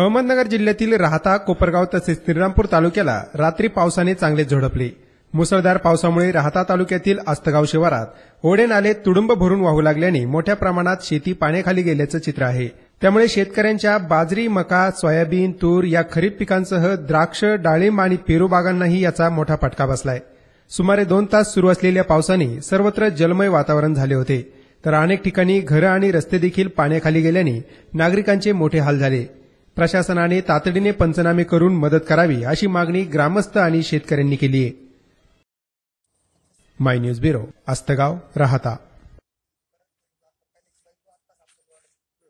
अहमदनगर जिल्ह्यातील राहता कोपरगाव तसेच श्रीरामपूर तालुक्याला रात्री पावसाने चांगले झोडपले मुसळधार पावसामुळे राहता तालुक्यातील आस्तगाव शिवारात ओढे नाले तुडुंब भरून वाहू लागल्याने मोठ्या प्रमाणात शेती पाण्याखाली गेल्याचं चित्र आहे त्यामुळे शेतकऱ्यांच्या बाजरी मका सोयाबीन तूर या खरीप पिकांसह द्राक्ष डाळिंब आणि पेरू बागांनाही याचा मोठा फटका बसलाय सुमारे दोन तास सुरू असलेल्या पावसाने सर्वत्र जलमय वातावरण झाले होते तर अनेक ठिकाणी घरं आणि रस्ते देखील पाण्याखाली गेल्याने नागरिकांचे मोठे हाल झाले प्रशासनाने तातडीने पंचनामे करून मदत करावी अशी मागणी ग्रामस्थ आणि शेतकऱ्यांनी केली आहे माय न्यूज ब्युरो आस्तगाव राहता